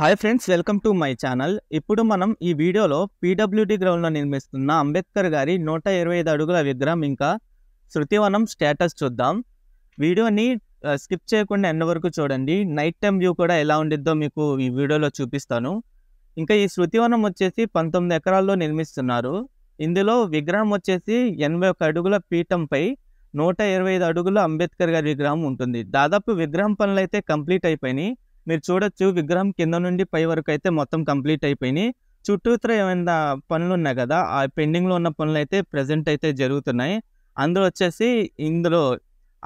hi friends welcome to my channel ఇప్పుడు మనం ఈ వీడియోలో పీడబ్ల్యూడీ గ్రౌండ్లో నిర్మిస్తున్న అంబేద్కర్ గారి నూట ఇరవై ఐదు అడుగుల విగ్రహం ఇంకా శృతివనం స్టేటస్ చూద్దాం వీడియోని స్కిప్ చేయకుండా ఎన్ని వరకు చూడండి నైట్ టైం వ్యూ కూడా ఎలా ఉండిద్దో మీకు ఈ వీడియోలో చూపిస్తాను ఇంకా ఈ శృతివనం వచ్చేసి పంతొమ్మిది ఎకరాల్లో నిర్మిస్తున్నారు ఇందులో విగ్రహం వచ్చేసి ఎనభై ఒక అడుగుల పీఠంపై నూట ఇరవై ఐదు అడుగుల అంబేద్కర్ గారి విగ్రహం ఉంటుంది దాదాపు విగ్రహం పనులు అయితే కంప్లీట్ అయిపోయినాయి మీరు చూడొచ్చు విగ్రహం కింద నుండి పై వరకు అయితే మొత్తం కంప్లీట్ అయిపోయినాయి చుట్టూతర ఏమైనా పనులు ఉన్నాయి కదా ఆ పెండింగ్లో ఉన్న పనులు అయితే ప్రజెంట్ అయితే జరుగుతున్నాయి అందులో వచ్చేసి ఇందులో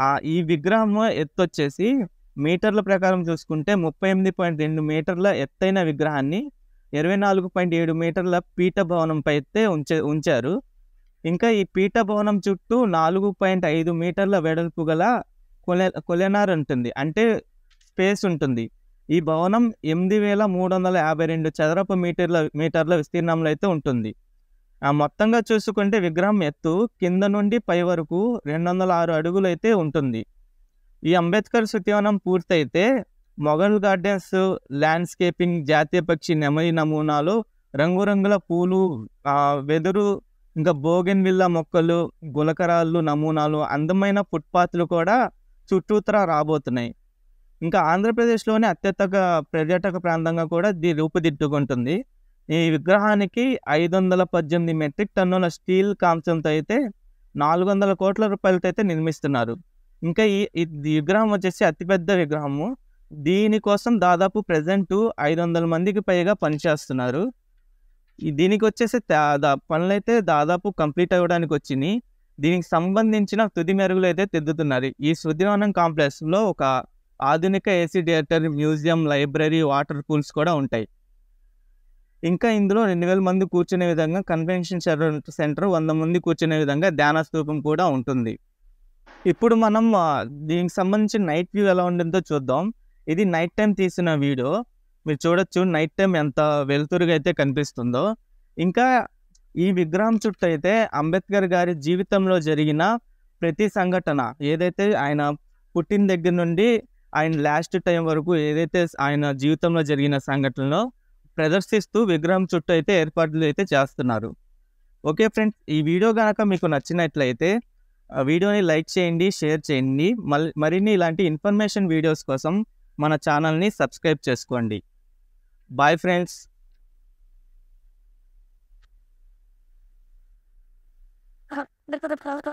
ఆ ఈ విగ్రహం ఎత్తు వచ్చేసి మీటర్ల ప్రకారం చూసుకుంటే ముప్పై ఎనిమిది పాయింట్ రెండు మీటర్ల ఎత్తైన విగ్రహాన్ని ఇరవై నాలుగు పాయింట్ ఏడు మీటర్ల పీఠ భవనంపై అయితే ఉంచే ఉంచారు ఇంకా ఈ పీఠ భవనం చుట్టూ నాలుగు పాయింట్ ఐదు మీటర్ల వెడల్పు గల కొలె కొలెనార్ ఉంటుంది అంటే స్పేస్ ఉంటుంది ఈ భవనం ఎనిమిది వేల మూడు వందల యాభై రెండు చదరపు మీటర్ల మీటర్ల విస్తీర్ణంలో అయితే ఉంటుంది ఆ మొత్తంగా చూసుకుంటే విగ్రహం ఎత్తు కింద నుండి పై వరకు రెండు వందల ఆరు అడుగులు అయితే ఉంటుంది ఈ అంబేద్కర్ శృతివనం పూర్తయితే మొఘల్ గార్డెన్స్ ల్యాండ్స్కేపింగ్ జాతీయ పక్షి నెమలి నమూనాలు రంగురంగుల పూలు వెదురు ఇంకా విల్ల మొక్కలు గులకరాళ్ళు నమూనాలు అందమైన ఫుట్పాత్లు కూడా చుట్టూతరా రాబోతున్నాయి ఇంకా ఆంధ్రప్రదేశ్లోనే అత్యధిక పర్యాటక ప్రాంతంగా కూడా దీ రూపుదిద్దుకుంటుంది ఈ విగ్రహానికి ఐదు వందల పద్దెనిమిది మెట్రిక్ టన్నుల స్టీల్ కాంసంతో అయితే నాలుగు వందల కోట్ల రూపాయలతో అయితే నిర్మిస్తున్నారు ఇంకా ఈ విగ్రహం వచ్చేసి అతిపెద్ద విగ్రహము దీనికోసం దాదాపు ప్రజెంటు ఐదు వందల మందికి పైగా పనిచేస్తున్నారు దీనికి వచ్చేసి పనులు అయితే దాదాపు కంప్లీట్ అవ్వడానికి వచ్చినాయి దీనికి సంబంధించిన తుది మెరుగులు అయితే తిద్దుతున్నారు ఈ శృతివనం కాంప్లెక్స్లో ఒక ఆధునిక AC theatre museum library water pools కూడా ఉంటాయి ఇంకా ఇందులో రెండు వేల మంది కూర్చునే విధంగా కన్వెన్షన్ సెంటర్ వంద మంది కూర్చునే విధంగా ధ్యాన స్థూపం కూడా ఉంటుంది ఇప్పుడు మనం దీనికి సంబంధించి నైట్ వ్యూ ఎలా ఉంటుందో చూద్దాం ఇది నైట్ టైం తీసిన వీడియో మీరు చూడొచ్చు నైట్ టైం ఎంత వెలుతురుగా అయితే కనిపిస్తుందో ఇంకా ఈ విగ్రహం చుట్టూ అయితే అంబేద్కర్ గారి జీవితంలో జరిగిన ప్రతి సంఘటన ఏదైతే ఆయన పుట్టిన దగ్గర నుండి ఆయన లాస్ట్ టైం వరకు ఏదైతే ఆయన జీవితంలో జరిగిన సంఘటనలో ప్రదర్శిస్తూ విగ్రహం చుట్టూ అయితే ఏర్పాట్లు అయితే చేస్తున్నారు ఓకే ఫ్రెండ్స్ ఈ వీడియో కనుక మీకు నచ్చినట్లయితే వీడియోని లైక్ చేయండి షేర్ చేయండి మరిన్ని ఇలాంటి ఇన్ఫర్మేషన్ వీడియోస్ కోసం మన ఛానల్ని సబ్స్క్రైబ్ చేసుకోండి బాయ్ ఫ్రెండ్స్